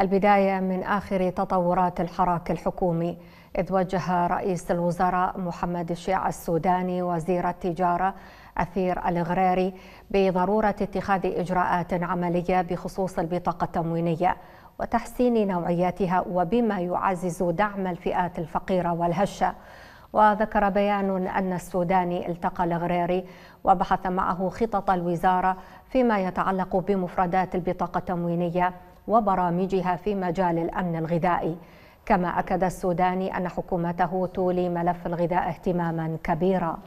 البداية من آخر تطورات الحراك الحكومي إذ وجه رئيس الوزراء محمد الشيع السوداني وزير التجارة أثير الغراري بضرورة اتخاذ إجراءات عملية بخصوص البطاقة التموينية وتحسين نوعيتها وبما يعزز دعم الفئات الفقيرة والهشة وذكر بيان أن السوداني التقى الغريري وبحث معه خطط الوزارة فيما يتعلق بمفردات البطاقة التموينية وبرامجها في مجال الأمن الغذائي كما أكد السوداني أن حكومته تولي ملف الغذاء اهتماما كبيرا